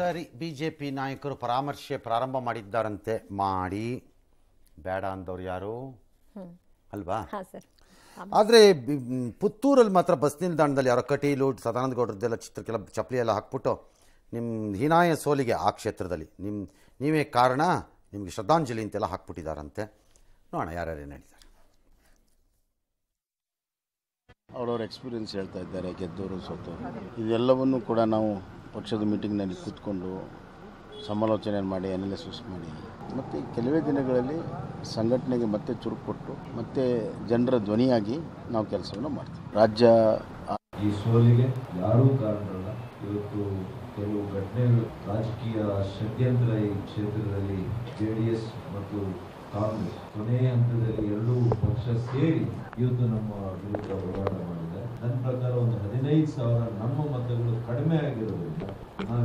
ಸರಿ B J P ನಾಯಕರು ಪರಾಮರ್ಶೆ ಪ್ರಾರಂಭ ಮಾಡಿದ್ದಾರಂತೆ ಮಾಡಿ ಬೇಡ ಅಂದವ್ರು ಯಾರು ಅಲ್ವಾ ಆದರೆ ಪುತ್ತೂರಲ್ಲಿ ಮಾತ್ರ ಬಸ್ ನಿಲ್ದಾಣದಲ್ಲಿ ಯಾರೋ ಕಟೀಲು ಸದಾನಂದ ಗೌಡ್ರದ್ದೆಲ್ಲ ಚಿತ್ರಕ್ಕೆಲ್ಲ ಚಪ್ಪಲಿ ಎಲ್ಲ ಹಾಕ್ಬಿಟ್ಟು ನಿಮ್ಮ ಹೀನಾಯ ಸೋಲಿಗೆ ಆ ಕ್ಷೇತ್ರದಲ್ಲಿ ನಿಮ್ಮ ನೀವೇ ಕಾರಣ ನಿಮಗೆ ಶ್ರದ್ಧಾಂಜಲಿ ಅಂತೆಲ್ಲ ಹಾಕ್ಬಿಟ್ಟಿದಾರಂತೆ ನೋಡೋಣ ಯಾರ್ಯಾರು ಏನ್ ಹೇಳಿದ್ದಾರೆ ಅವರವ್ರ ಎಕ್ಸ್ಪೀರಿಯನ್ಸ್ ಹೇಳ್ತಾ ಇದ್ದಾರೆ ಗೆದ್ದವರು ಸೋತವರು ಇದೆಲ್ಲವನ್ನು ಕೂಡ ನಾವು ಪಕ್ಷದ ಮೀಟಿಂಗ್ನಲ್ಲಿ ಕೂತ್ಕೊಂಡು ಸಮಾಲೋಚನೆ ಮಾಡಿ ಅನಾಲಿಸಿಸ್ ಮಾಡಿ ಮತ್ತು ಕೆಲವೇ ದಿನಗಳಲ್ಲಿ ಸಂಘಟನೆಗೆ ಮತ್ತೆ ಚುರುಕು ಕೊಟ್ಟು ಮತ್ತೆ ಜನರ ಧ್ವನಿಯಾಗಿ ನಾವು ಕೆಲಸವನ್ನು ಮಾಡ್ತೀವಿ ರಾಜ್ಯ ಈ ಸೋಲಿಗೆ ಯಾರೂ ಕಾರಣರಲ್ಲ ಇವತ್ತು ಕೆಲವು ಘಟನೆಗಳು ರಾಜಕೀಯ ಷಡ್ಯಂತ್ರ ಈ ಕ್ಷೇತ್ರದಲ್ಲಿ ಜೆಡಿಎಸ್ ಮತ್ತು ಕಾಂಗ್ರೆಸ್ ಕೊನೆಯ ಹಂತದಲ್ಲಿ ಎರಡೂ ಪಕ್ಷ ಸೇರಿ ಇವತ್ತು ನಮ್ಮ ವಿರುದ್ಧ ಹೋರಾಟ ಮಾಡಿದೆ ನನ್ನ ಪ್ರಕಾರ ಒಂದು ಹದಿನೈದು ಸಾವಿರ ನಮ್ಮ ಮತ ಕಡಿಮೆ ಆಗಿರೋದ್ರಿಂದ ನಾವು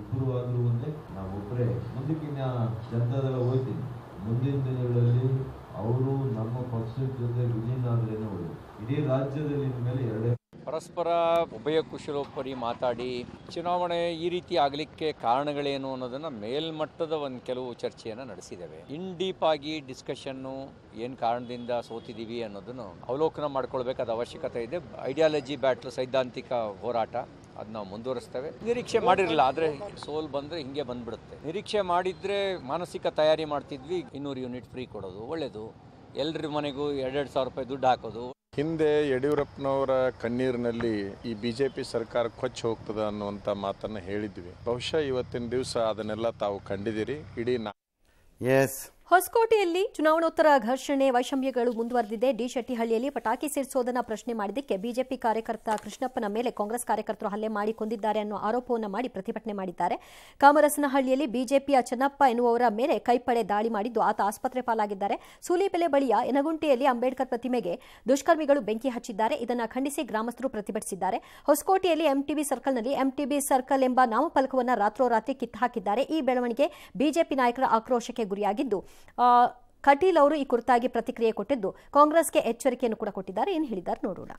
ಇಬ್ಬರು ಆದರೂ ಒಂದೇ ನಾವು ಒಬ್ಬರೇ ಮುಂದಕ್ಕೆ ನಾ ಜನತಾದಳ ಹೋಗ್ತೀನಿ ಮುಂದಿನ ದಿನಗಳಲ್ಲಿ ಅವರು ನಮ್ಮ ಪಕ್ಷದ ಜೊತೆ ವಿಲೀನ ಆದ್ರೇನೆ ಇಡೀ ರಾಜ್ಯದಲ್ಲಿ ಇನ್ಮೇಲೆ ಎರಡೇ ಪರಸ್ಪರ ಉಭಯ ಕುಶಲೋಪರಿ ಮಾತಾಡಿ ಚುನಾವಣೆ ಈ ರೀತಿ ಆಗಲಿಕ್ಕೆ ಕಾರಣಗಳೇನು ಅನ್ನೋದನ್ನು ಮೇಲ್ಮಟ್ಟದ ಒಂದು ಕೆಲವು ಚರ್ಚೆಯನ್ನು ನಡೆಸಿದ್ದೇವೆ ಇನ್ ಡೀಪ್ ಆಗಿ ಡಿಸ್ಕಷನ್ನು ಏನು ಕಾರಣದಿಂದ ಸೋತಿದ್ದೀವಿ ಅನ್ನೋದನ್ನು ಅವಲೋಕನ ಮಾಡ್ಕೊಳ್ಬೇಕಾದ ಅವಶ್ಯಕತೆ ಇದೆ ಐಡಿಯಾಲಜಿ ಬ್ಯಾಟ್ಲ್ ಸೈದ್ಧಾಂತಿಕ ಹೋರಾಟ ಅದನ್ನ ಮುಂದುವರಿಸ್ತೇವೆ ನಿರೀಕ್ಷೆ ಮಾಡಿರಲಿಲ್ಲ ಆದರೆ ಸೋಲ್ ಬಂದರೆ ಹಿಂಗೆ ಬಂದ್ಬಿಡುತ್ತೆ ನಿರೀಕ್ಷೆ ಮಾಡಿದರೆ ಮಾನಸಿಕ ತಯಾರಿ ಮಾಡ್ತಿದ್ವಿ ಇನ್ನೂರು ಯೂನಿಟ್ ಫ್ರೀ ಕೊಡೋದು ಒಳ್ಳೆಯದು ಎಲ್ರ ಮನೆಗೂ ಎರಡೆರಡು ಸಾವಿರ ರೂಪಾಯಿ ದುಡ್ಡು ಹಾಕೋದು ಹಿಂದೆ ಯಡಿಯೂರಪ್ಪನವರ ಕಣ್ಣೀರಿನಲ್ಲಿ ಈ ಬಿಜೆಪಿ ಸರ್ಕಾರ ಕೊಚ್ಚ ಹೋಗ್ತದ ಅನ್ನುವಂಥ ಮಾತನ್ನು ಹೇಳಿದ್ವಿ ಬಹುಶಃ ಇವತ್ತಿನ ದಿವಸ ಅದನ್ನೆಲ್ಲ ತಾವು ಕಂಡಿದ್ದೀರಿ ಇಡೀ ಎಸ್ ಹೊಸಕೋಟೆಯಲ್ಲಿ ಚುನಾವಣೋತ್ತರ ಘರ್ಷಣೆ ವೈಷಮ್ಯಗಳು ಮುಂದುವರೆದಿದೆ ಡಿ ಶೆಟ್ಟಿಹಳ್ಳಿಯಲ್ಲಿ ಪಟಾಕಿ ಸಿಡಿಸೋದನ್ನ ಪ್ರಶ್ನೆ ಮಾಡಿದ್ದಕ್ಕೆ ಬಿಜೆಪಿ ಕಾರ್ಯಕರ್ತ ಕೃಷ್ಣಪ್ಪನ ಮೇಲೆ ಕಾಂಗ್ರೆಸ್ ಕಾರ್ಯಕರ್ತರು ಹಲ್ಲೆ ಮಾಡಿ ಕೊಂದಿದ್ದಾರೆ ಅನ್ನೋ ಆರೋಪವನ್ನು ಮಾಡಿ ಪ್ರತಿಭಟನೆ ಮಾಡಿದ್ದಾರೆ ಕಾಮರಸನಹಳ್ಳಿಯಲ್ಲಿ ಬಿಜೆಪಿಯ ಚೆನ್ನಪ್ಪ ಎನ್ನುವವರ ಮೇಲೆ ಕೈಪಡೆ ದಾಳಿ ಮಾಡಿದ್ದು ಆತ ಆಸ್ಪತ್ರೆ ಪಾಲಾಗಿದ್ದಾರೆ ಸೂಲಿಬೆಲೆ ಬಳಿಯ ಯನಗುಂಟೆಯಲ್ಲಿ ಅಂಬೇಡ್ಕರ್ ಪ್ರತಿಮೆಗೆ ದುಷ್ಕರ್ಮಿಗಳು ಬೆಂಕಿ ಹಚ್ಚಿದ್ದಾರೆ ಇದನ್ನು ಖಂಡಿಸಿ ಗ್ರಾಮಸ್ಥರು ಪ್ರತಿಭಟಿಸಿದ್ದಾರೆ ಹೊಸಕೋಟೆಯಲ್ಲಿ ಎಂಟಿಬಿ ಸರ್ಕಲ್ನಲ್ಲಿ ಎಂಟಿಬಿ ಸರ್ಕಲ್ ಎಂಬ ನಾಮಫಲಕವನ್ನು ರಾತ್ರೋರಾತ್ರಿ ಕಿತ್ತು ಹಾಕಿದ್ದಾರೆ ಈ ಬೆಳವಣಿಗೆ ಬಿಜೆಪಿ ನಾಯಕರ ಆಕ್ರೋಶಕ್ಕೆ ಗುರಿಯಾಗಿದ್ದು ಕಟೀಲ್ ಅವರು ಈ ಕುರಿತಾಗಿ ಪ್ರತಿಕ್ರಿಯೆ ಕೊಟ್ಟಿದ್ದು ಕಾಂಗ್ರೆಸ್ಗೆ ಎಚ್ಚರಿಕೆಯನ್ನು ಕೂಡ ಕೊಟ್ಟಿದ್ದಾರೆ ಏನು ಹೇಳಿದ್ದಾರೆ ನೋಡೋಣ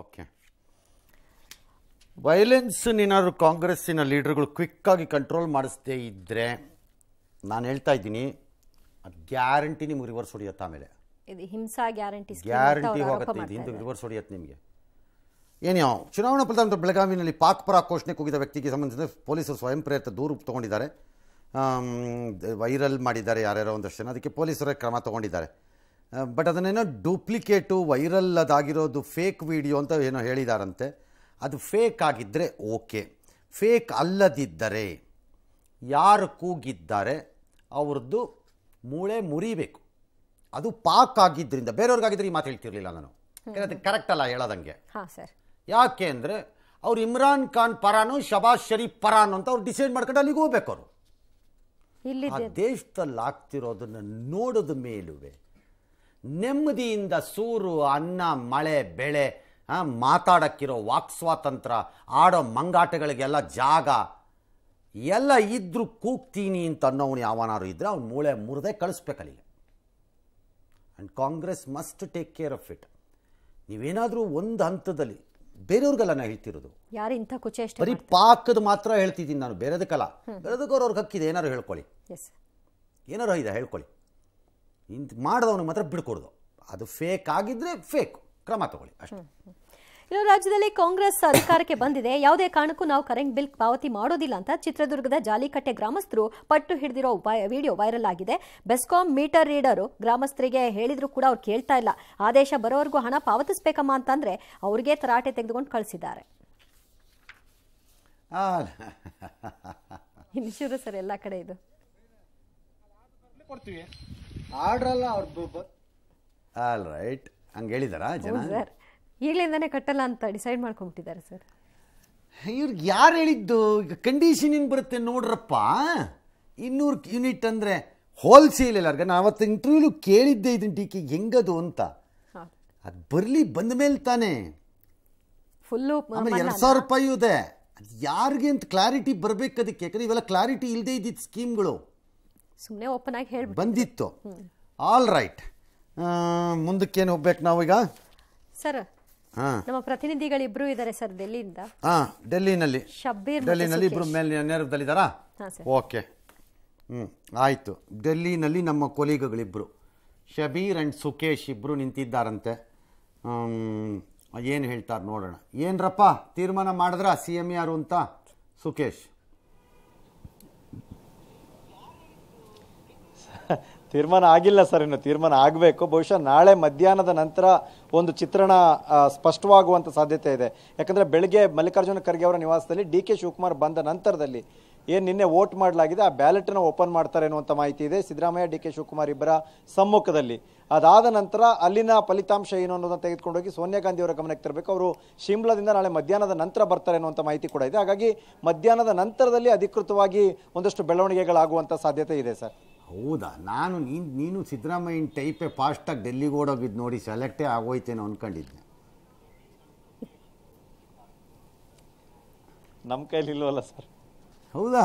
ಓಕೆ ವೈಲೆನ್ಸ್ ಏನಾದ್ರು ಕಾಂಗ್ರೆಸ್ಸಿನ ಲೀಡರ್ಗಳು ಕ್ವಿಕ್ಕಾಗಿ ಕಂಟ್ರೋಲ್ ಮಾಡಿಸದೇ ಇದ್ದರೆ ನಾನು ಹೇಳ್ತಾ ಇದ್ದೀನಿ ಅದು ಗ್ಯಾರಂಟಿ ನಿಮ್ಗೆ ರಿವರ್ಸ್ ಹೊಡಿಯತ್ತೆ ಆಮೇಲೆ ಇದು ಹಿಂಸಾ ಗ್ಯಾರಂಟಿ ಗ್ಯಾರಂಟಿ ಹೋಗುತ್ತೆ ಇದು ರಿವರ್ಸ್ ಹೊಡಿಯತ್ತೆ ನಿಮಗೆ ಏನು ಚುನಾವಣಾ ಫಲಿತಾಂಶ ಬೆಳಗಾವಿನಲ್ಲಿ ಪಾಕ್ ಪರ ಘೋಷಣೆ ಕೂಗಿದ ವ್ಯಕ್ತಿಗೆ ಸಂಬಂಧಿಸಿದ ಪೊಲೀಸರು ಸ್ವಯಂ ಪ್ರೇರಿತ ದೂರು ತೊಗೊಂಡಿದ್ದಾರೆ ವೈರಲ್ ಮಾಡಿದ್ದಾರೆ ಯಾರ್ಯಾರೋ ಒಂದಷ್ಟು ಜನ ಅದಕ್ಕೆ ಪೊಲೀಸರೇ ಕ್ರಮ ತಗೊಂಡಿದ್ದಾರೆ ಬಟ್ ಅದನ್ನೇನೋ ಡೂಪ್ಲಿಕೇಟು ವೈರಲ್ ಅದಾಗಿರೋದು ಫೇಕ್ ವಿಡಿಯೋ ಅಂತ ಏನೋ ಹೇಳಿದಾರಂತೆ ಅದು ಫೇಕ್ ಆಗಿದ್ದರೆ ಓಕೆ ಫೇಕ್ ಅಲ್ಲದಿದ್ದರೆ ಯಾರು ಕೂಗಿದ್ದಾರೆ ಅವ್ರದ್ದು ಮೂಳೆ ಮುರಿಬೇಕು ಅದು ಪಾಕ್ ಆಗಿದ್ದರಿಂದ ಬೇರೆಯವ್ರಿಗಾಗಿದ್ರೆ ಈ ಮಾತು ಹೇಳ್ತಿರ್ಲಿಲ್ಲ ನಾನು ಅದಕ್ಕೆ ಕರೆಕ್ಟ್ ಅಲ್ಲ ಹೇಳೋದಂಗೆ ಹಾಂ ಸರ್ ಯಾಕೆ ಅಂದರೆ ಅವ್ರು ಇಮ್ರಾನ್ ಖಾನ್ ಪರಾನು ಶಬಾಜ್ ಶರೀಫ್ ಪರಾನು ಅಂತ ಅವ್ರು ಡಿಸೈಡ್ ಮಾಡ್ಕೊಂಡು ಅಲ್ಲಿಗೆ ಹೋಗ್ಬೇಕು ಅವರು ಆ ದೇಶದಲ್ಲಿ ಆಗ್ತಿರೋದನ್ನು ನೋಡಿದ ಮೇಲುವೆ ನೆಮ್ಮದಿಯಿಂದ ಸೂರು ಅನ್ನ ಮಳೆ ಬೆಳೆ ಮಾತಾಡೋಕ್ಕಿರೋ ವಾಕ್ ಸ್ವಾತಂತ್ರ್ಯ ಆಡೋ ಮಂಗಾಟಗಳಿಗೆಲ್ಲ ಜಾಗ ಎಲ್ಲ ಇದ್ರೂ ಕೂಗ್ತೀನಿ ಅಂತ ಅನ್ನೋವನು ಯಾವನಾರು ಇದ್ರೆ ಅವ್ನು ಮೂಳೆ ಮುರಿದೇ ಕಳಿಸ್ಬೇಕಲ್ಲಿಗೆ and Congress must take care of it ನೀವೇನಾದರೂ ಒಂದು ಹಂತದಲ್ಲಿ ಬೇರೆಯವ್ರಿಗೆಲ್ಲ ಹೇಳ್ತಿರೋದು ಯಾರು ಇಂಥ ಕುಚೆ ಬರೀ ಪಾಕದ ಮಾತ್ರ ಹೇಳ್ತಿದ್ದೀನಿ ನಾನು ಬೇರೆದಕ್ಕಲ್ಲ ಬೇರೆದಕ್ಕವ್ರು ಅವ್ರಿಗೆ ಹಕ್ಕಿದೆ ಏನಾರು ಹೇಳ್ಕೊಳ್ಳಿ ಏನಾರು ಇದೆ ಹೇಳ್ಕೊಳ್ಳಿ ಇಂಥ ಮಾಡಿದವನಿಗೆ ಮಾತ್ರ ಬಿಡ್ಕೊಡ್ದು ಅದು ಫೇಕ್ ಆಗಿದ್ರೆ ಫೇಕ್ ಕ್ರಮ ತಗೊಳ್ಳಿ ಅಷ್ಟೇ ಇನ್ನು ರಾಜ್ಯದಲ್ಲಿ ಕಾಂಗ್ರೆಸ್ ಅಧಿಕಾರಕ್ಕೆ ಬಂದಿದೆ ಯಾವುದೇ ಕಾರಣಕ್ಕೂ ನಾವು ಕರೆಂಟ್ ಬಿಲ್ ಪಾವತಿ ಮಾಡೋದಿಲ್ಲ ಅಂತ ಚಿತ್ರದುರ್ಗದ ಜಾಲಿಕಟ್ಟೆ ಗ್ರಾಮಸ್ಥರು ಪಟ್ಟು ಹಿಡಿದಿರೋ ವಿಡಿಯೋ ವೈರಲ್ ಆಗಿದೆ ಬೆಸ್ಕಾಂ ಮೀಟರ್ ರೀಡರು ಗ್ರಾಮಸ್ಥರಿಗೆ ಹೇಳಿದ್ರು ಕೂಡ ಅವ್ರು ಕೇಳ್ತಾ ಇಲ್ಲ ಆದೇಶ ಬರೋವರೆಗೂ ಹಣ ಪಾವತಿಸ್ಬೇಕಮ್ಮ ಅಂತಂದ್ರೆ ಅವ್ರಿಗೆ ತರಾಟೆ ತೆಗೆದುಕೊಂಡು ಕಳಿಸಿದ್ದಾರೆ ಸರ್ ಎಲ್ಲ ಕಡೆ ಇದು ಆಲ್ ರೈಟ್ ಜನ ಈಗಲಿಂದನೇ ಕಟ್ಟಲ್ಲ ಅಂತ ಡಿಸೈಡ್ ಮಾಡ್ಕೊಂಡ್ಬಿಟ್ಟಿದ್ದಾರೆ ಸರ್ ಇವ್ರಿಗೆ ಯಾರು ಹೇಳಿದ್ದು ಈಗ ಕಂಡೀಷನ್ ಏನು ಬರುತ್ತೆ ನೋಡ್ರಪ್ಪ ಇನ್ನೂರು ಯೂನಿಟ್ ಅಂದರೆ ಹೋಲ್ಸೇಲ್ ಎಲ್ಲಾರ್ಗ ನಾನು ಅವತ್ತು ಇಂಟರ್ವ್ಯೂಲು ಕೇಳಿದ್ದೆ ಇದನ್ನ ಟೀಕೆ ಹೆಂಗದು ಅಂತ ಅದು ಬರಲಿ ಬಂದ ಮೇಲೆ ತಾನೇ ಫುಲ್ಲು ಆಮೇಲೆ ಎರಡು ಸಾವಿರ ರೂಪಾಯಿ ಇದೆ ಅದು ಯಾರಿಗೆ ಅಂತ ಕ್ಲಾರಿಟಿ ಬರಬೇಕು ಅದಕ್ಕೆ ಯಾಕಂದ್ರೆ ಇವೆಲ್ಲ ಕ್ಲಾರಿಟಿ ಇಲ್ಲದೆ ಇದ್ದಿದ್ದ ಸ್ಕೀಮ್ಗಳು ಸುಮ್ಮನೆ ಓಪನ್ ಆಗಿ ಹೇಳಿ ಬಂದಿತ್ತು ಆಲ್ ರೈಟ್ ಮುಂದಕ್ಕೇನು ಹೋಗ್ಬೇಕು ನಾವೀಗ ಸರ್ ನಮ್ಮ ಪ್ರತಿನಿಧಿಗಳಿಬ್ರು ಇದ್ದಾರೆ ಸರ್ ಡೆಲ್ಲಿಯಿಂದ ಹಾ ಡೆಲ್ಲಿನಲ್ಲಿ ಶಬ್ಬೀರ್ ಡೆಲ್ಲಿನಲ್ಲಿ ಇಬ್ರು ಮೇಲೆ ನೇರದಲ್ಲಿದ್ದಾರಾ ಓಕೆ ಹ್ಞೂ ಆಯಿತು ಡೆಲ್ಲಿನಲ್ಲಿ ನಮ್ಮ ಕೊಲೀಗಗಳಿಬ್ರು ಶಬೀರ್ ಆ್ಯಂಡ್ ಸುಕೇಶ್ ಇಬ್ಬರು ನಿಂತಿದ್ದಾರಂತೆ ಏನು ಹೇಳ್ತಾರೆ ನೋಡೋಣ ಏನರಪ್ಪ ತೀರ್ಮಾನ ಮಾಡಿದ್ರ ಸಿ ಎಮ್ ಯಾರು ಅಂತ ಸುಕೇಶ್ ತೀರ್ಮಾನ ಆಗಿಲ್ಲ ಸರ್ ಇನ್ನು ತೀರ್ಮಾನ ಆಗಬೇಕು ಬಹುಶಃ ನಾಳೆ ಮಧ್ಯಾಹ್ನದ ನಂತರ ಒಂದು ಚಿತ್ರಣ ಸ್ಪಷ್ಟವಾಗುವಂಥ ಸಾಧ್ಯತೆ ಇದೆ ಯಾಕಂದರೆ ಬೆಳಗ್ಗೆ ಮಲ್ಲಿಕಾರ್ಜುನ ಖರ್ಗೆ ಅವರ ನಿವಾಸದಲ್ಲಿ ಡಿ ಕೆ ಶಿವಕುಮಾರ್ ಬಂದ ನಂತರದಲ್ಲಿ ಏನು ನಿನ್ನೆ ವೋಟ್ ಮಾಡಲಾಗಿದೆ ಆ ಬ್ಯಾಲೆಟನ್ನು ಓಪನ್ ಮಾಡ್ತಾರೆ ಅನ್ನುವಂಥ ಮಾಹಿತಿ ಇದೆ ಸಿದ್ದರಾಮಯ್ಯ ಡಿ ಕೆ ಶಿವಕುಮಾರ್ ಇಬ್ಬರ ಸಮ್ಮುಖದಲ್ಲಿ ಅದಾದ ನಂತರ ಅಲ್ಲಿನ ಫಲಿತಾಂಶ ಏನು ಅನ್ನೋದನ್ನು ಹೋಗಿ ಸೋನಿಯಾ ಗಾಂಧಿ ಅವರ ಗಮನಕ್ಕೆ ತರಬೇಕು ಅವರು ಶಿಮ್ಲಾದಿಂದ ನಾಳೆ ಮಧ್ಯಾಹ್ನದ ನಂತರ ಬರ್ತಾರೆ ಅನ್ನುವಂಥ ಮಾಹಿತಿ ಕೂಡ ಇದೆ ಹಾಗಾಗಿ ಮಧ್ಯಾಹ್ನದ ನಂತರದಲ್ಲಿ ಅಧಿಕೃತವಾಗಿ ಒಂದಷ್ಟು ಬೆಳವಣಿಗೆಗಳಾಗುವಂಥ ಸಾಧ್ಯತೆ ಇದೆ ಸರ್ ಹೌದಾ ನಾನು ನೀನು ನೀನು ಸಿದ್ದರಾಮಯ್ಯನ ಟೈಪೇ ಫಾಸ್ಟಾಗಿ ಡೆಲ್ಲಿಗೆ ಓಡೋಗಿದ್ದು ನೋಡಿ ಸೆಲೆಕ್ಟೇ ಆಗೋಯ್ತೇನೋ ಅಂದ್ಕೊಂಡಿದ್ದೆ ನಮ್ಮ ಕೈಲಿ ಇಲ್ವಲ್ಲ ಸರ್ ಹೌದಾ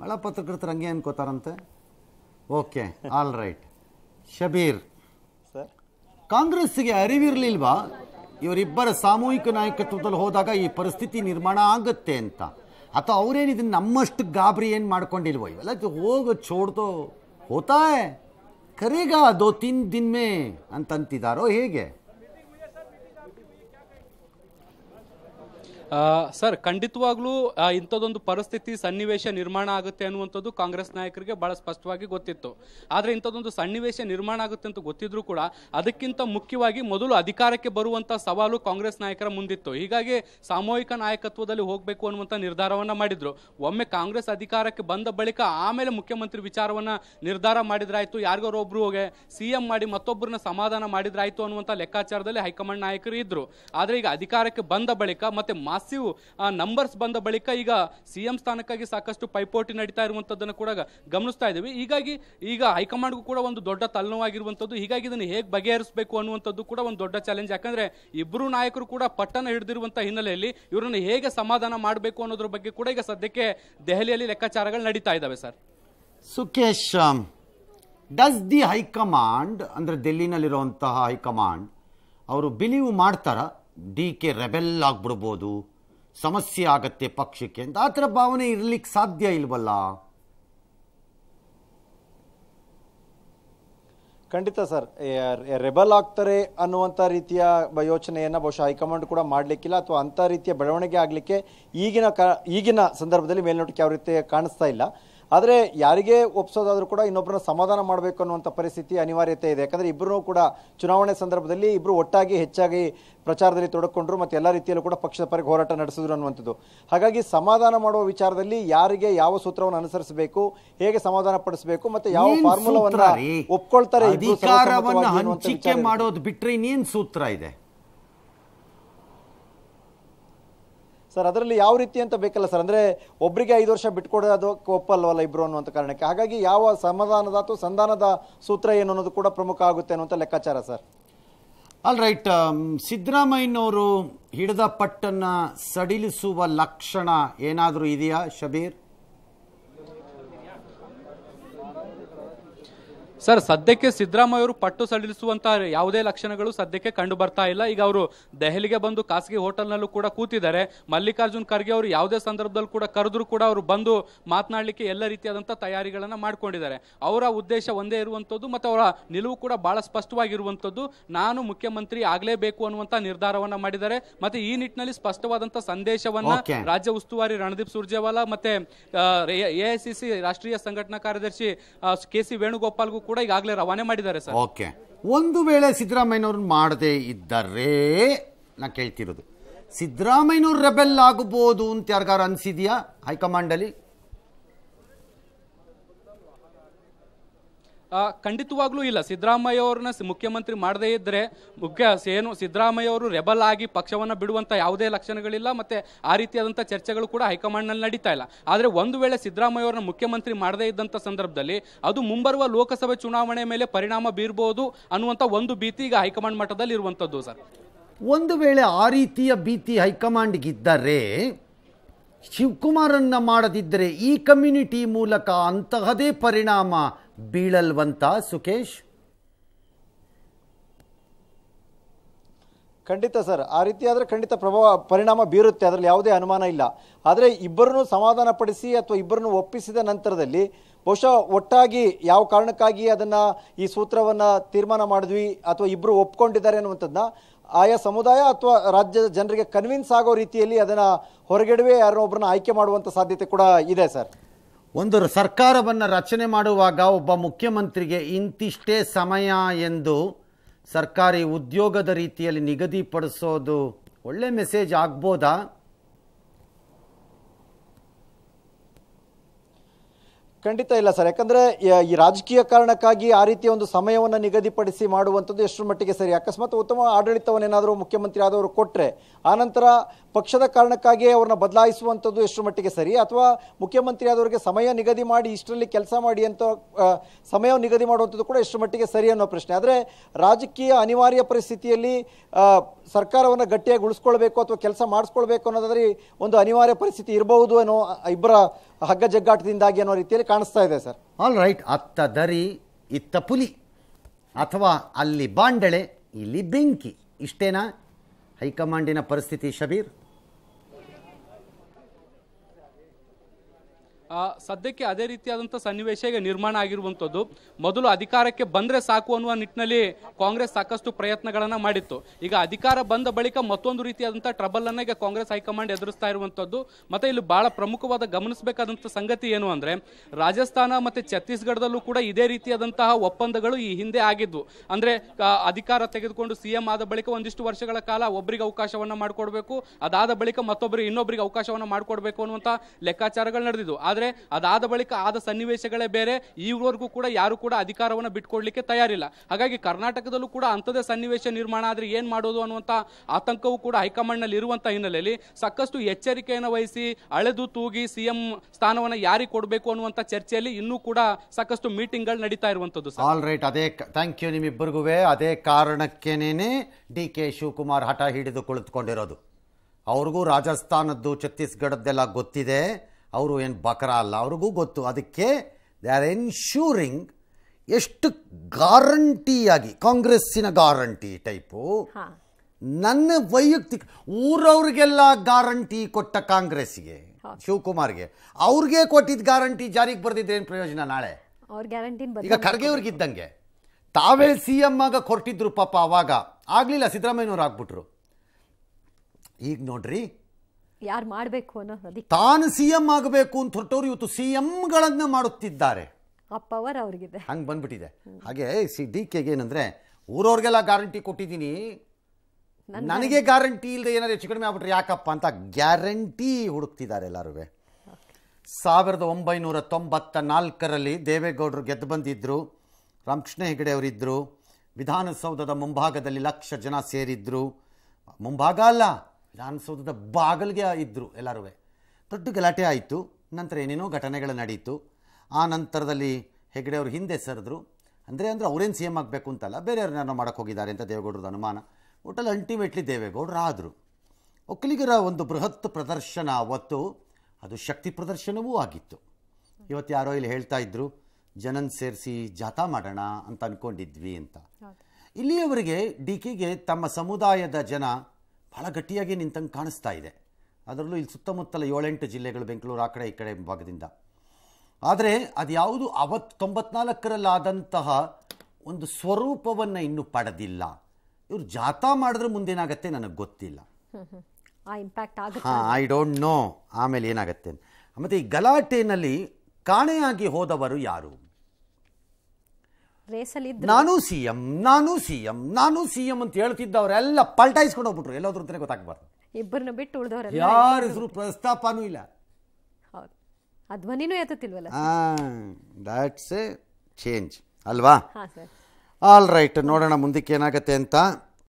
ಮಳೆ ಪತ್ರಕರ್ತರು ಹಂಗೆ ಅನ್ಕೋತಾರಂತೆ okay all right Shabbir sir ಕಾಂಗ್ರೆಸ್ಸಿಗೆ ಅರಿವಿರಲಿಲ್ವಾ ಇವರಿಬ್ಬರ ಸಾಮೂಹಿಕ ನಾಯಕತ್ವದಲ್ಲಿ ಹೋದಾಗ ಈ ಪರಿಸ್ಥಿತಿ ನಿರ್ಮಾಣ ಆಗುತ್ತೆ ಅಂತ ಅಥವಾ ಅವರೇನು ಇದನ್ನು ನಮ್ಮಷ್ಟು ಗಾಬರಿ ಏನು ಮಾಡ್ಕೊಂಡಿಲ್ವೋ ಇವೆಲ್ಲ ಹೋಗೋ ಚೋಡ್ದೋ ಹೋತಾಯ್ ಕರೆಗ ದೋ ತಿನ್ ದಿನ್ಮೆ ಅಂತಂತಿದ್ದಾರೋ ಹೇಗೆ ಸರ್ ಖಂಡಿತವಾಗ್ಲೂ ಇಂಥದ್ದೊಂದು ಪರಿಸ್ಥಿತಿ ಸನ್ನಿವೇಶ ನಿರ್ಮಾಣ ಆಗುತ್ತೆ ಅನ್ನುವಂಥದ್ದು ಕಾಂಗ್ರೆಸ್ ನಾಯಕರಿಗೆ ಬಹಳ ಸ್ಪಷ್ಟವಾಗಿ ಗೊತ್ತಿತ್ತು ಆದರೆ ಇಂಥದ್ದೊಂದು ಸನ್ನಿವೇಶ ನಿರ್ಮಾಣ ಆಗುತ್ತೆ ಅಂತ ಗೊತ್ತಿದ್ರು ಕೂಡ ಅದಕ್ಕಿಂತ ಮುಖ್ಯವಾಗಿ ಮೊದಲು ಅಧಿಕಾರಕ್ಕೆ ಬರುವಂತಹ ಸವಾಲು ಕಾಂಗ್ರೆಸ್ ನಾಯಕರ ಮುಂದಿತ್ತು ಹೀಗಾಗಿ ಸಾಮೂಹಿಕ ನಾಯಕತ್ವದಲ್ಲಿ ಹೋಗಬೇಕು ಅನ್ನುವಂಥ ನಿರ್ಧಾರವನ್ನು ಮಾಡಿದ್ರು ಒಮ್ಮೆ ಕಾಂಗ್ರೆಸ್ ಅಧಿಕಾರಕ್ಕೆ ಬಂದ ಬಳಿಕ ಆಮೇಲೆ ಮುಖ್ಯಮಂತ್ರಿ ವಿಚಾರವನ್ನು ನಿರ್ಧಾರ ಮಾಡಿದ್ರಾಯ್ತು ಯಾರಿಗಾರೊಬ್ರು ಹೋಗಿ ಸಿ ಎಂ ಮಾಡಿ ಮತ್ತೊಬ್ಬರನ್ನ ಸಮಾಧಾನ ಮಾಡಿದ್ರಾಯ್ತು ಅನ್ನುವಂಥ ಲೆಕ್ಕಾಚಾರದಲ್ಲಿ ಹೈಕಮಾಂಡ್ ನಾಯಕರು ಇದ್ರು ಆದರೆ ಈಗ ಅಧಿಕಾರಕ್ಕೆ ಬಂದ ಬಳಿಕ ಮತ್ತೆ ಮಾಸ್ ಮಾಸಿವ್ ನಂಬರ್ಸ್ ಬಂದ ಬಳಿಕ ಈಗ ಸಿ ಎಂ ಸ್ಥಾನಕ್ಕಾಗಿ ಸಾಕಷ್ಟು ಪೈಪೋಟಿ ನಡೀತಾ ಇರುವಂಥದ್ದನ್ನು ಕೂಡ ಗಮನಿಸ್ತಾ ಇದ್ದೀವಿ ಹೀಗಾಗಿ ಈಗ ಹೈಕಮಾಂಡ್ಗೂ ಕೂಡ ಒಂದು ದೊಡ್ಡ ತಲೆನೋವಾಗಿರುವಂಥದ್ದು ಹೀಗಾಗಿ ಇದನ್ನು ಹೇಗೆ ಬಗೆಹರಿಸಬೇಕು ಅನ್ನುವಂಥದ್ದು ಕೂಡ ಒಂದು ದೊಡ್ಡ ಚಾಲೆಂಜ್ ಯಾಕಂದರೆ ಇಬ್ಬರು ನಾಯಕರು ಕೂಡ ಪಟ್ಟಣ ಹಿಡಿದಿರುವಂಥ ಹಿನ್ನೆಲೆಯಲ್ಲಿ ಇವರನ್ನು ಹೇಗೆ ಸಮಾಧಾನ ಮಾಡಬೇಕು ಅನ್ನೋದ್ರ ಬಗ್ಗೆ ಕೂಡ ಈಗ ಸದ್ಯಕ್ಕೆ ದೆಹಲಿಯಲ್ಲಿ ಲೆಕ್ಕಾಚಾರಗಳು ನಡೀತಾ ಇದ್ದಾವೆ sir Sukhesh does the high command ಅಂದರೆ ದೆಲ್ಲಿನಲ್ಲಿರುವಂತಹ ಹೈಕಮಾಂಡ್ ಅವರು ಬಿಲೀವ್ ಮಾಡ್ತಾರ ಡಿ ಕೆ ರೆಬೆಲ್ ಆಗಿಬಿಡ್ಬೋದು ಸಮಸ್ಯೆ ಆಗತ್ತೆ ಪಕ್ಷಕ್ಕೆ ಅಂತ ಆ ಥರ ಭಾವನೆ ಇರಲಿಕ್ಕೆ ಸಾಧ್ಯ ಇಲ್ವಲ್ಲ ಖಂಡಿತ ಸರ್ ರೆಬಲ್ ಆಗ್ತಾರೆ ಅನ್ನುವಂಥ ರೀತಿಯ ಯೋಚನೆಯನ್ನು ಬಹುಶಃ ಹೈಕಮಾಂಡ್ ಕೂಡ ಮಾಡಲಿಕ್ಕಿಲ್ಲ ಅಥವಾ ಅಂಥ ರೀತಿಯ ಬೆಳವಣಿಗೆ ಆಗಲಿಕ್ಕೆ ಈಗಿನ ಕ ಈಗಿನ ಸಂದರ್ಭದಲ್ಲಿ ಮೇಲ್ನೋಟಕ್ಕೆ ಯಾವ ರೀತಿ ಕಾಣಿಸ್ತಾ ಇಲ್ಲ ಆದರೆ ಯಾರಿಗೆ ಒಪ್ಸೋದಾದರೂ ಕೂಡ ಇನ್ನೊಬ್ಬರನ್ನ ಸಮಾಧಾನ ಮಾಡಬೇಕು ಅನ್ನುವಂಥ ಪರಿಸ್ಥಿತಿ ಅನಿವಾರ್ಯತೆ ಇದೆ ಯಾಕಂದರೆ ಇಬ್ಬರೂ ಕೂಡ ಚುನಾವಣೆ ಸಂದರ್ಭದಲ್ಲಿ ಇಬ್ಬರು ಒಟ್ಟಾಗಿ ಹೆಚ್ಚಾಗಿ ಪ್ರಚಾರದಲ್ಲಿ ತೊಡಕೊಂಡ್ರು ಮತ್ತು ಎಲ್ಲ ರೀತಿಯಲ್ಲೂ ಕೂಡ ಪಕ್ಷದ ಪರಿಗೆ ಹೋರಾಟ ನಡೆಸಿದ್ರು ಅನ್ನುವಂಥದ್ದು ಹಾಗಾಗಿ ಸಮಾಧಾನ ಮಾಡುವ ವಿಚಾರದಲ್ಲಿ ಯಾರಿಗೆ ಯಾವ ಸೂತ್ರವನ್ನು ಅನುಸರಿಸಬೇಕು ಹೇಗೆ ಸಮಾಧಾನ ಪಡಿಸಬೇಕು ಮತ್ತೆ ಯಾವ ಫಾರ್ಮುಲಾವನ್ನು ಒಪ್ಕೊಳ್ತಾರೆ ಹಂಚಿಕೆ ಮಾಡೋದು ಬಿಟ್ರೆ ಇನ್ನೇನ್ ಸೂತ್ರ ಇದೆ ಸರ್ ಅದರಲ್ಲಿ ಯಾವ ರೀತಿ ಅಂತ ಬೇಕಲ್ಲ ಸರ್ ಅಂದರೆ ಒಬ್ಬರಿಗೆ ಐದು ವರ್ಷ ಬಿಟ್ಕೊಡೋದು ಒಪ್ಪಲ್ವಲ್ಲ ಇಬ್ಬರು ಅನ್ನುವಂಥ ಕಾರಣಕ್ಕೆ ಹಾಗಾಗಿ ಯಾವ ಸಮಾಧಾನದ ಅಥವಾ ಸಂಧಾನದ ಸೂತ್ರ ಏನು ಅನ್ನೋದು ಕೂಡ ಪ್ರಮುಖ ಆಗುತ್ತೆ ಅನ್ನುವಂಥ ಲೆಕ್ಕಾಚಾರ ಸರ್ ಆಲ್ ರೈಟ್ um, ಸಿದ್ದರಾಮಯ್ಯನವರು ಹಿಡಿದ ಪಟ್ಟನ್ನು ಸಡಿಲಿಸುವ ಲಕ್ಷಣ ಏನಾದರೂ ಇದೆಯಾ ಶಬೀರ್ ಸರ್ ಸದ್ಯಕ್ಕೆ ಸಿದ್ದರಾಮಯ್ಯ ಅವರು ಪಟ್ಟು ಸಡಿಲಿಸುವಂತಹ ಯಾವುದೇ ಲಕ್ಷಣಗಳು ಸದ್ಯಕ್ಕೆ ಕಂಡು ಬರ್ತಾ ಇಲ್ಲ ಈಗ ಅವರು ದೆಹಲಿಗೆ ಬಂದು ಖಾಸಗಿ ಹೋಟೆಲ್ನಲ್ಲೂ ಕೂಡ ಕೂತಿದ್ದಾರೆ ಮಲ್ಲಿಕಾರ್ಜುನ್ ಖರ್ಗೆ ಅವರು ಯಾವುದೇ ಸಂದರ್ಭದಲ್ಲಿ ಕೂಡ ಕರೆದ್ರು ಕೂಡ ಅವರು ಬಂದು ಮಾತನಾಡಲಿಕ್ಕೆ ಎಲ್ಲ ರೀತಿಯಾದಂತಹ ತಯಾರಿಗಳನ್ನು ಮಾಡಿಕೊಂಡಿದ್ದಾರೆ ಅವರ ಉದ್ದೇಶ ಒಂದೇ ಇರುವಂತದ್ದು ಮತ್ತೆ ಅವರ ನಿಲುವು ಕೂಡ ಬಹಳ ಸ್ಪಷ್ಟವಾಗಿರುವಂತದ್ದು ನಾನು ಮುಖ್ಯಮಂತ್ರಿ ಆಗಲೇಬೇಕು ಅನ್ನುವಂತಹ ನಿರ್ಧಾರವನ್ನ ಮಾಡಿದ್ದಾರೆ ಮತ್ತೆ ಈ ನಿಟ್ಟಿನಲ್ಲಿ ಸ್ಪಷ್ಟವಾದಂತಹ ಸಂದೇಶವನ್ನ ರಾಜ್ಯ ಉಸ್ತುವಾರಿ ರಣದೀಪ್ ಸುರ್ಜೇವಾಲಾ ಮತ್ತೆ ಎಐಸಿಸಿ ರಾಷ್ಟ್ರೀಯ ಸಂಘಟನಾ ಕಾರ್ಯದರ್ಶಿ ಕೆ ಸಿ ವೇಣುಗೋಪಾಲ್ಗೂ ಕೂಡ ಕೂಡ ಈಗಾಗಲೇ ರವಾನೆ ಮಾಡಿದ್ದಾರೆ ಸರ್ ಓಕೆ ಒಂದು ವೇಳೆ ಸಿದ್ದರಾಮಯ್ಯನವ್ರನ್ನ ಮಾಡದೇ ಇದ್ದರೆ ನಾ ಕೇಳ್ತಿರೋದು ಸಿದ್ದರಾಮಯ್ಯನವ್ರು ರೆಬೆಲ್ ಆಗಬಹುದು ಅಂತ ಯಾರಿಗಾರು ಅನಿಸಿದೆಯಾ ಹೈಕಮಾಂಡಲ್ಲಿ ಖಂಡಿತವಾಗ್ಲೂ ಇಲ್ಲ ಸಿದ್ದರಾಮಯ್ಯ ಅವ್ರನ್ನ ಮುಖ್ಯಮಂತ್ರಿ ಮಾಡದೇ ಇದ್ದರೆ ಮುಖ್ಯ ಏನು ಸಿದ್ದರಾಮಯ್ಯ ಅವರು ರೆಬಲ್ ಆಗಿ ಪಕ್ಷವನ್ನು ಬಿಡುವಂಥ ಯಾವುದೇ ಲಕ್ಷಣಗಳಿಲ್ಲ ಮತ್ತು ಆ ರೀತಿಯಾದಂಥ ಚರ್ಚೆಗಳು ಕೂಡ ನಲ್ಲಿ ನಡೀತಾ ಇಲ್ಲ ಆದರೆ ಒಂದು ವೇಳೆ ಸಿದ್ದರಾಮಯ್ಯ ಅವರನ್ನ ಮುಖ್ಯಮಂತ್ರಿ ಮಾಡದೇ ಇದ್ದಂಥ ಸಂದರ್ಭದಲ್ಲಿ ಅದು ಮುಂಬರುವ ಲೋಕಸಭೆ ಚುನಾವಣೆ ಮೇಲೆ ಪರಿಣಾಮ ಬೀರಬಹುದು ಅನ್ನುವಂಥ ಒಂದು ಭೀತಿ ಈಗ ಹೈಕಮಾಂಡ್ ಮಟ್ಟದಲ್ಲಿ ಇರುವಂಥದ್ದು ಸರ್ ಒಂದು ವೇಳೆ ಆ ರೀತಿಯ ಭೀತಿ ಹೈಕಮಾಂಡ್ಗಿದ್ದರೆ ಶಿವಕುಮಾರನ್ನ ಮಾಡದಿದ್ದರೆ ಈ ಕಮ್ಯುನಿಟಿ ಮೂಲಕ ಅಂತಹದೇ ಪರಿಣಾಮ ಬೀಳಲ್ವಂತ ಸುಕೇಶ್ ಖಂಡಿತ ಸರ್ ಆ ರೀತಿ ಆದರೆ ಖಂಡಿತ ಪ್ರಭಾವ ಪರಿಣಾಮ ಬೀರುತ್ತೆ ಅದರಲ್ಲಿ ಯಾವುದೇ ಅನುಮಾನ ಇಲ್ಲ ಆದರೆ ಇಬ್ಬರನ್ನು ಸಮಾಧಾನ ಪಡಿಸಿ ಅಥವಾ ಇಬ್ಬರನ್ನು ಒಪ್ಪಿಸಿದ ನಂತರದಲ್ಲಿ ಬಹುಶಃ ಒಟ್ಟಾಗಿ ಯಾವ ಕಾರಣಕ್ಕಾಗಿ ಅದನ್ನು ಈ ಸೂತ್ರವನ್ನು ತೀರ್ಮಾನ ಮಾಡಿದ್ವಿ ಅಥವಾ ಇಬ್ಬರು ಒಪ್ಕೊಂಡಿದ್ದಾರೆ ಅನ್ನುವಂಥದ್ದನ್ನ ಆಯಾ ಸಮುದಾಯ ಅಥವಾ ರಾಜ್ಯದ ಜನರಿಗೆ ಕನ್ವಿನ್ಸ್ ಆಗೋ ರೀತಿಯಲ್ಲಿ ಅದನ್ನು ಹೊರಗಡೆವೇ ಒಬ್ಬರನ್ನ ಆಯ್ಕೆ ಮಾಡುವಂಥ ಸಾಧ್ಯತೆ ಕೂಡ ಇದೆ ಸರ್ ಒಂದು ಸರ್ಕಾರವನ್ನು ರಚನೆ ಮಾಡುವಾಗ ಒಬ್ಬ ಮುಖ್ಯಮಂತ್ರಿಗೆ ಇಂತಿಷ್ಟೇ ಸಮಯ ಎಂದು ಸರ್ಕಾರಿ ಉದ್ಯೋಗದ ರೀತಿಯಲ್ಲಿ ನಿಗದಿಪಡಿಸೋದು ಒಳ್ಳೆ ಮೆಸೇಜ್ ಆಗ್ಬೋದಾ ಖಂಡಿತ ಇಲ್ಲ ಸರ್ ಯಾಕಂದರೆ ಈ ರಾಜಕೀಯ ಕಾರಣಕ್ಕಾಗಿ ಆ ರೀತಿಯ ಒಂದು ಸಮಯವನ್ನು ನಿಗದಿಪಡಿಸಿ ಮಾಡುವಂಥದ್ದು ಎಷ್ಟರ ಮಟ್ಟಿಗೆ ಸರಿ ಅಕಸ್ಮಾತ್ ಉತ್ತಮ ಏನಾದರೂ ಮುಖ್ಯಮಂತ್ರಿ ಆದವರು ಕೊಟ್ಟರೆ ಆನಂತರ ಪಕ್ಷದ ಕಾರಣಕ್ಕಾಗಿ ಅವ್ರನ್ನ ಬದಲಾಯಿಸುವಂಥದ್ದು ಎಷ್ಟರ ಮಟ್ಟಿಗೆ ಸರಿ ಅಥವಾ ಮುಖ್ಯಮಂತ್ರಿ ಆದವರಿಗೆ ಸಮಯ ನಿಗದಿ ಮಾಡಿ ಇಷ್ಟರಲ್ಲಿ ಕೆಲಸ ಮಾಡಿ ಅಂತ ಸಮಯ ನಿಗದಿ ಮಾಡುವಂಥದ್ದು ಕೂಡ ಎಷ್ಟರ ಮಟ್ಟಿಗೆ ಸರಿ ಅನ್ನೋ ಪ್ರಶ್ನೆ ಆದರೆ ರಾಜಕೀಯ ಅನಿವಾರ್ಯ ಪರಿಸ್ಥಿತಿಯಲ್ಲಿ ಸರ್ಕಾರವನ್ನು ಗಟ್ಟಿಯಾಗಿ ಉಳಿಸ್ಕೊಳ್ಬೇಕು ಅಥವಾ ಕೆಲಸ ಮಾಡಿಸ್ಕೊಳ್ಬೇಕು ಅನ್ನೋದಾದ್ರೆ ಒಂದು ಅನಿವಾರ್ಯ ಪರಿಸ್ಥಿತಿ ಇರಬಹುದು ಅನ್ನೋ ಇಬ್ಬರ ಹಗ್ಗ ಜಗ್ಗಾಟದಿಂದಾಗಿ ಅನ್ನೋ ರೀತಿಯಲ್ಲಿ ಕಾಣಿಸ್ತಾ ಇದೆ ಸರ್ ಆಲ್ ರೈಟ್ ಅತ್ತ ದರಿ ಇತ್ತ ಪುಲಿ ಅಥವಾ ಅಲ್ಲಿ ಬಾಂಡಳೆ ಇಲ್ಲಿ ಬೆಂಕಿ ಇಷ್ಟೇನಾ ಹೈಕಮಾಂಡಿನ ಪರಿಸ್ಥಿತಿ ಶಬೀರ್ ಸದ್ಯಕ್ಕೆ ಅದೇ ರೀತಿಯಾದಂಥ ಸನ್ನಿವೇಶ ಈಗ ನಿರ್ಮಾಣ ಆಗಿರುವಂಥದ್ದು ಮೊದಲು ಅಧಿಕಾರಕ್ಕೆ ಬಂದರೆ ಸಾಕು ಅನ್ನುವ ನಿಟ್ಟಿನಲ್ಲಿ ಕಾಂಗ್ರೆಸ್ ಸಾಕಷ್ಟು ಪ್ರಯತ್ನಗಳನ್ನು ಮಾಡಿತ್ತು ಈಗ ಅಧಿಕಾರ ಬಂದ ಬಳಿಕ ಮತ್ತೊಂದು ರೀತಿಯಾದಂಥ ಟ್ರಬಲನ್ನು ಈಗ ಕಾಂಗ್ರೆಸ್ ಹೈಕಮಾಂಡ್ ಎದುರಿಸ್ತಾ ಇರುವಂಥದ್ದು ಮತ್ತು ಇಲ್ಲಿ ಭಾಳ ಪ್ರಮುಖವಾದ ಗಮನಿಸಬೇಕಾದಂಥ ಸಂಗತಿ ಏನು ಅಂದರೆ ರಾಜಸ್ಥಾನ ಮತ್ತು ಛತ್ತೀಸ್ಗಢದಲ್ಲೂ ಕೂಡ ಇದೇ ರೀತಿಯಾದಂತಹ ಒಪ್ಪಂದಗಳು ಈ ಹಿಂದೆ ಆಗಿದ್ವು ಅಂದರೆ ಅಧಿಕಾರ ತೆಗೆದುಕೊಂಡು ಸಿ ಎಂ ಆದ ಬಳಿಕ ಒಂದಿಷ್ಟು ವರ್ಷಗಳ ಕಾಲ ಒಬ್ಬರಿಗೆ ಅವಕಾಶವನ್ನು ಮಾಡಿಕೊಡ್ಬೇಕು ಅದಾದ ಬಳಿಕ ಮತ್ತೊಬ್ಬರಿಗೆ ಇನ್ನೊಬ್ಬರಿಗೆ ಅವಕಾಶವನ್ನು ಮಾಡಿಕೊಡಬೇಕು ಅನ್ನುವಂಥ ಲೆಕ್ಕಾಚಾರಗಳು ನಡೆದಿದ್ದು ಆದರೆ ಬೇರೆ ಅದಾದ ಬಳಿಕ ಆದ ಸನ್ನಿವೇಶಗಳೇ ಬೇರೆ ಈವರೆಗೂ ಕೂಡ ಯಾರು ಕೂಡ ಅಧಿಕಾರವನ್ನು ಬಿಟ್ಕೊಡ್ಲಿಕ್ಕೆ ತಯಾರಿಲ್ಲ ಹಾಗಾಗಿ ಕರ್ನಾಟಕದಲ್ಲೂ ಕೂಡ ಅಂಥದೇ ಸನ್ನಿವೇಶ ನಿರ್ಮಾಣ ಆದರೆ ಏನು ಮಾಡೋದು ಅನ್ನುವಂಥ ಆತಂಕವೂ ಕೂಡ ಹೈಕಮಾಂಡ್ನಲ್ಲಿ ಇರುವಂಥ ಹಿನ್ನೆಲೆಯಲ್ಲಿ ಸಾಕಷ್ಟು ಎಚ್ಚರಿಕೆಯನ್ನು ವಹಿಸಿ ಅಳೆದು ತೂಗಿ ಸಿ ಎಂ ಸ್ಥಾನವನ್ನು ಯಾರಿಗೆ ಕೊಡಬೇಕು ಅನ್ನುವಂಥ ಚರ್ಚೆಯಲ್ಲಿ ಇನ್ನೂ ಕೂಡ ಸಾಕಷ್ಟು ಮೀಟಿಂಗ್ಗಳು ನಡೀತಾ ಇರುವಂಥದ್ದು ಆಲ್ ರೈಟ್ ಅದೇ ಥ್ಯಾಂಕ್ ಯು ನಿಮ್ಮಿಬ್ಬರಿಗೂ ಅದೇ ಕಾರಣಕ್ಕೇನೇ ಡಿ ಕೆ ಶಿವಕುಮಾರ್ ಹಠ ಹಿಡಿದು ಕುಳಿತುಕೊಂಡಿರೋದು ಅವ್ರಿಗೂ ರಾಜಸ್ಥಾನದ್ದು ಛತ್ತೀಸ್ಗಢದ್ದೆಲ್ಲ ಗೊತ್ತಿದೆ ಅವರು ಏನು ಬಕರ ಅಲ್ಲ ಅವ್ರಿಗೂ ಗೊತ್ತು ಅದಕ್ಕೆ ದೇ ಆರ್ ಎನ್ಶೂರಿಂಗ್ ಎಷ್ಟು ಗ್ಯಾರಂಟಿಯಾಗಿ ಕಾಂಗ್ರೆಸ್ಸಿನ ಗ್ಯಾರಂಟಿ ಟೈಪು ನನ್ನ ವೈಯಕ್ತಿಕ ಊರವ್ರಿಗೆಲ್ಲ ಗ್ಯಾರಂಟಿ ಕೊಟ್ಟ ಕಾಂಗ್ರೆಸ್ಗೆ ಶಿವಕುಮಾರ್ಗೆ ಅವ್ರಿಗೆ ಕೊಟ್ಟಿದ್ದ ಗ್ಯಾರಂಟಿ ಜಾರಿಗೆ ಬರ್ದಿದ್ರೆ ಏನು ಪ್ರಯೋಜನ ನಾಳೆ ಈಗ ಖರ್ಗೆ ಇದ್ದಂಗೆ ತಾವೇ ಸಿ ಎಂ ಆಗ ಕೊಟ್ಟಿದ್ರು ಪಾಪ ಅವಾಗ ಆಗಲಿಲ್ಲ ಸಿದ್ದರಾಮಯ್ಯನವ್ರು ಆಗ್ಬಿಟ್ರು ಈಗ ನೋಡ್ರಿ ಯಾರು ಮಾಡಬೇಕು ಅನ್ನೋ ತಾನು ಸಿ ಎಂ ಆಗಬೇಕು ಅಂತ ಹೊರಟವ್ರು ಇವತ್ತು ಸಿ ಎಂಗಳನ್ನ ಮಾಡುತ್ತಿದ್ದಾರೆ ಆ ಪವರ್ ಅವ್ರಿಗಿದೆ ಹಂಗೆ ಬಂದ್ಬಿಟ್ಟಿದೆ ಹಾಗೆ ಸಿ ಡಿ ಕೆಗೆ ಏನಂದ್ರೆ ಊರವ್ರಿಗೆಲ್ಲ ಗ್ಯಾರಂಟಿ ಕೊಟ್ಟಿದ್ದೀನಿ ನನಗೆ ಗ್ಯಾರಂಟಿ ಇಲ್ಲದೆ ಏನಾದ್ರು ಹೆಚ್ಚು ಕಡಿಮೆ ಆಗ್ಬಿಟ್ರೆ ಯಾಕಪ್ಪ ಅಂತ ಗ್ಯಾರಂಟಿ ಹುಡುಕ್ತಿದ್ದಾರೆ ಎಲ್ಲರೂ ಸಾವಿರದ ಒಂಬೈನೂರ ತೊಂಬತ್ತ ನಾಲ್ಕರಲ್ಲಿ ದೇವೇಗೌಡರು ಗೆದ್ದು ಬಂದಿದ್ದರು ರಾಮಕೃಷ್ಣ ಹೆಗಡೆ ಅವರಿದ್ದರು ವಿಧಾನಸೌಧದ ಮುಂಭಾಗದಲ್ಲಿ ಲಕ್ಷ ಜನ ಸೇರಿದ್ದರು ಮುಂಭಾಗ ಅಲ್ಲ ವಿಧಾನಸೌಧದ ಬಾಗಿಲಿಗೆ ಇದ್ದರು ಎಲ್ಲರೂ ದೊಡ್ಡ ಗಲಾಟೆ ಆಯಿತು ನಂತರ ಏನೇನೋ ಘಟನೆಗಳು ನಡೀತು ಆ ನಂತರದಲ್ಲಿ ಹೆಗ್ಡೆ ಅವರು ಹಿಂದೆ ಸರಿದ್ರು ಅಂದರೆ ಅಂದರೆ ಅವರೇನು ಸಿ ಎಮ್ ಆಗಬೇಕು ಅಂತಲ್ಲ ಬೇರೆಯವ್ರನ್ನ ಮಾಡೋಕ್ಕೆ ಹೋಗಿದ್ದಾರೆ ಅಂತ ದೇವೇಗೌಡರದ ಅನುಮಾನ ಒಟ್ಟಲ್ಲಿ ಅಲ್ಟಿಮೇಟ್ಲಿ ದೇವೇಗೌಡರು ಆದರು ಒಕ್ಕಲಿಗರ ಒಂದು ಬೃಹತ್ ಪ್ರದರ್ಶನ ಅವತ್ತು ಅದು ಶಕ್ತಿ ಪ್ರದರ್ಶನವೂ ಆಗಿತ್ತು ಇವತ್ತು ಯಾರೋ ಇಲ್ಲಿ ಹೇಳ್ತಾ ಇದ್ದರು ಜನನ್ ಸೇರಿಸಿ ಜಾಥಾ ಮಾಡೋಣ ಅಂತ ಅಂದ್ಕೊಂಡಿದ್ವಿ ಅಂತ ಇಲ್ಲಿಯವರೆಗೆ ಡಿ ಕೆಗೆ ತಮ್ಮ ಸಮುದಾಯದ ಜನ ಭಾಳ ಗಟ್ಟಿಯಾಗಿ ನಿಂತಂಗೆ ಕಾಣಿಸ್ತಾ ಇದೆ ಅದರಲ್ಲೂ ಇಲ್ಲಿ ಸುತ್ತಮುತ್ತಲ ಏಳೆಂಟು ಜಿಲ್ಲೆಗಳು ಬೆಂಗಳೂರು ಆ ಕಡೆ ಈ ಕಡೆ ಭಾಗದಿಂದ ಆದರೆ ಅದು ಯಾವುದು ಅವತ್ ತೊಂಬತ್ನಾಲ್ಕರಲ್ಲಾದಂತಹ ಒಂದು ಸ್ವರೂಪವನ್ನು ಇನ್ನೂ ಪಡೆದಿಲ್ಲ ಇವರು ಜಾಥಾ ಮಾಡಿದ್ರೆ ಮುಂದೇನಾಗತ್ತೆ ನನಗೆ ಗೊತ್ತಿಲ್ಲ ಹಾಂ ಐ ಡೋಂಟ್ ನೋ ಆಮೇಲೆ ಏನಾಗತ್ತೆ ಮತ್ತು ಈ ಗಲಾಟೆನಲ್ಲಿ ಕಾಣೆಯಾಗಿ ಹೋದವರು ಯಾರು ರೇಸಲ್ಲಿ ನಾನು ಸಿ ಎಂ ನಾನು ಸಿ ಎಂ ನಾನು ಸಿ ಎಂ ಅಂತ ಹೇಳ್ತಿದ್ದವರೆಲ್ಲ ಪಲ್ಟಾಯಿಸ್ಕೊಂಡು ಹೋಗ್ಬಿಟ್ರು ಎಲ್ಲೋದ್ರ ಗೊತ್ತಾಗಬಾರ್ದು ಇಬ್ಬರನ್ನ ಬಿಟ್ಟು ಉಳಿದವರೆಲ್ಲ ಯಾರ ಹೆಸರು ಪ್ರಸ್ತಾಪನೂ ಇಲ್ಲ ಹೌದು ಆ ಧ್ವನಿನೂ ಎತ್ತುತ್ತಿಲ್ವಲ್ಲ ದಟ್ಸ್ ಎ ಚೇಂಜ್ ಅಲ್ವಾ ಆಲ್ ರೈಟ್ ನೋಡೋಣ ಮುಂದಕ್ಕೆ ಏನಾಗುತ್ತೆ ಅಂತ